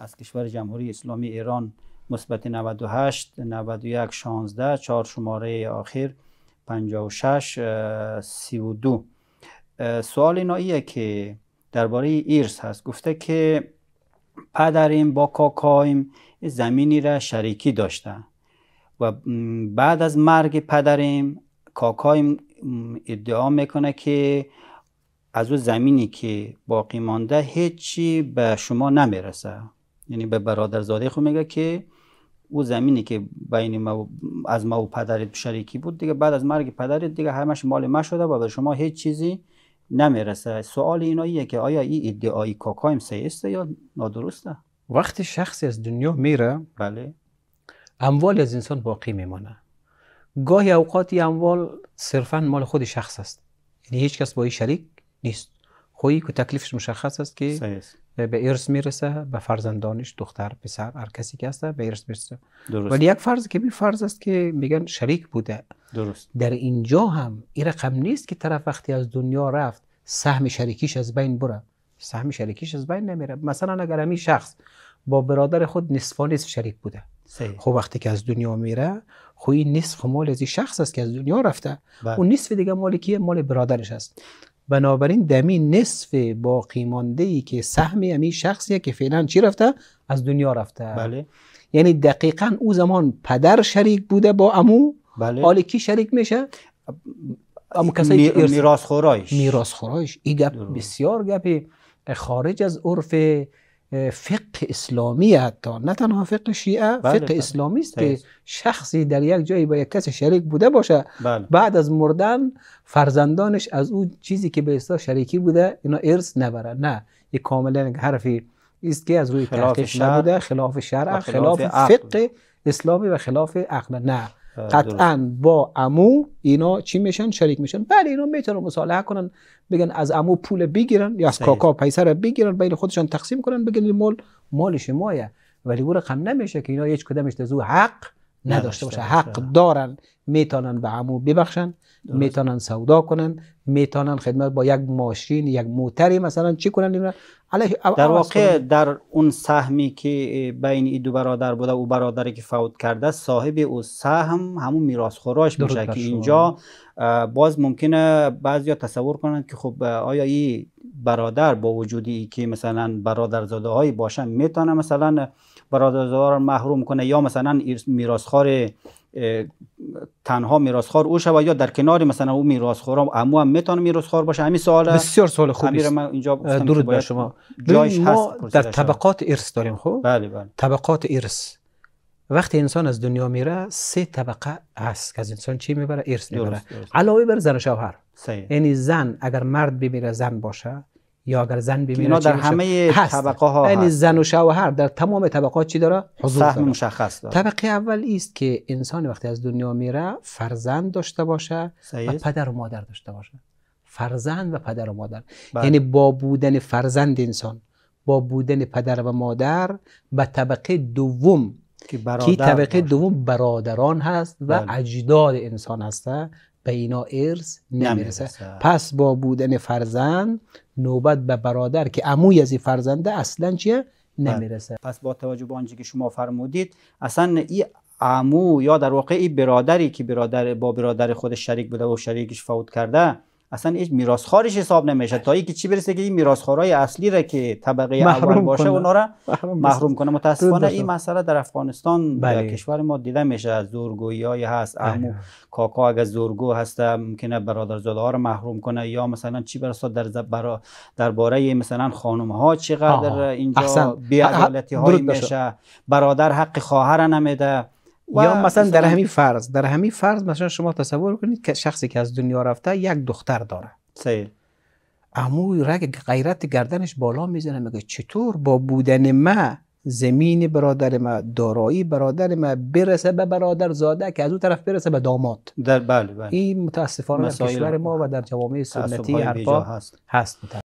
از کشور جمهوری اسلامی ایران مثبت 98 91 16 4 شماره آخر 56 32 سوال ایناییه که درباره ایرس هست گفته که پدریم با کاکایم زمینی را شریکی داشته و بعد از مرگ پدریم کاکایم ادعا میکنه که از او زمینی که باقی مانده هیچی به شما نمیرسه یعنی به زاده خود میگه که او زمینی که بین ما از ما و پدرت شریکی بود دیگه بعد از مرگ پدرت دیگه همش مال ما شده و به شما هیچ چیزی نمیرسه سوال ایه که آیا این ادعای کاکایم سیسته یا نادرسته وقتی شخصی از دنیا میره بله اموال از انسان باقی میمانه گاهی اوقات اموال صرفا مال خود شخص است یعنی هیچ کس با این شریک نیست خویی که تکلیفش مشخص است که به ارث میرسه به فرزندانش دختر پسر هر کسی که هسته به ارث میرسه ولی یک فرض که بی فرض است که میگن شریک بوده درست در اینجا هم این رقم نیست که طرف وقتی از دنیا رفت سهم شریکیش از بین بره سهم شریکیش از بین نمیره مثلا اگر همین شخص با برادر خود نصف نصف شریک بوده صحیح. خب وقتی که از دنیا میره خوی خب این نصف مال از شخص است که از دنیا رفته بله. اون نصف دیگه مالی مال برادرش است بنابراین دمی نصف باقی مانده ای که سهم امی یعنی شخصیه که فعلا چی رفته از دنیا رفته بله یعنی دقیقا او زمان پدر شریک بوده با امو بله حال کی شریک میشه اما می، میراث خورایش میراث خورایش این گپ بسیار گپ خارج از عرف فقه اسلامی حتی نه تنها فقه شیعه بله، فقه بله. اسلامی است که شخصی در یک جایی با یک کس شریک بوده باشه بله. بعد از مردن فرزندانش از او چیزی که به اصطلاح شریکی بوده اینا ارث نبره نه یک کاملا حرفی است که از روی تحقیق نبوده خلاف شرع خلاف, خلاف فقه اسلامی و خلاف عقل نه قطعا با امو اینا چی میشن شریک میشن بله اینا میتونن مصالحه کنن بگن از امو پول بگیرن یا از کاکا رو بگیرن بین خودشان تقسیم کنن بگن مال مال شمایه ولی او رقم نمیشه که اینا هیچ کدامش او حق نداشته باشه حق دارن میتونن به عمو ببخشن میتونن سودا کنن میتونن خدمت با یک ماشین یک موتری مثلا چی کنن در واقع در اون سهمی که بین این دو برادر بوده او برادری که فوت کرده صاحب او سهم همون میراث خوراش میشه که اینجا باز ممکنه بعضیا تصور کنند که خب آیا این برادر با وجودی که مثلا برادرزاده باشه باشن میتونه مثلا برادرزاده رو محروم کنه یا مثلا خور تنها میراثخوار او شود یا در کنار مثلا او میراثخوارا عمو هم میتونه میراثخوار باشه همین سوال بسیار سوال خوبی است من اینجا درود به شما ما در طبقات ارث داریم خب بله بله طبقات ارث وقتی انسان از دنیا میره سه طبقه هست که از انسان چی میبره ارث میبره علاوه بر زن و شوهر یعنی زن اگر مرد بمیره زن باشه یا اگر زن بمیره اینا در همه طبقه ها یعنی زن و شوهر در تمام طبقات چی داره حضور داره. مشخص داره طبقه اول است که انسان وقتی از دنیا میره فرزند داشته باشه و پدر و مادر داشته باشه فرزند و پدر و مادر بله. یعنی با بودن فرزند انسان با بودن پدر و مادر به طبقه دوم که, برادر طبقه دوم برادران هست و بله. اجداد انسان هسته به اینا ارث نمیرسه پس با بودن فرزند نوبت به برادر که عموی از این فرزنده اصلا چیه بله. نمیرسه پس با توجه به آنچه که شما فرمودید اصلا این عمو یا در واقع این برادری که برادر با برادر خودش شریک بوده و شریکش فوت کرده اصلا هیچ میراثخوارش حساب نمیشه تا اینکه چی برسه که این میراثخوارای اصلی را که طبقه اول باشه کنه. را محروم, کنه متاسفانه این مسئله در افغانستان بله. کشور ما دیده میشه از زورگویی های هست عمو بله. کاکا اگه زورگو هست ممکنه برادرزاده ها را محروم کنه یا مثلا چی برسه در برا درباره مثلا خانم ها چقدر اینجا بی های میشه برادر حق خواهر نمیده یا مثلا در همین فرض در همین فرض مثلا شما تصور کنید که شخصی که از دنیا رفته یک دختر داره صحیح امو رگ غیرت گردنش بالا میزنه میگه چطور با بودن ما زمین برادر ما دارایی برادر ما برسه به برادر زاده که از اون طرف برسه به داماد در بله بله این متاسفانه کشور ما و در جوامع سنتی حرفا هست هست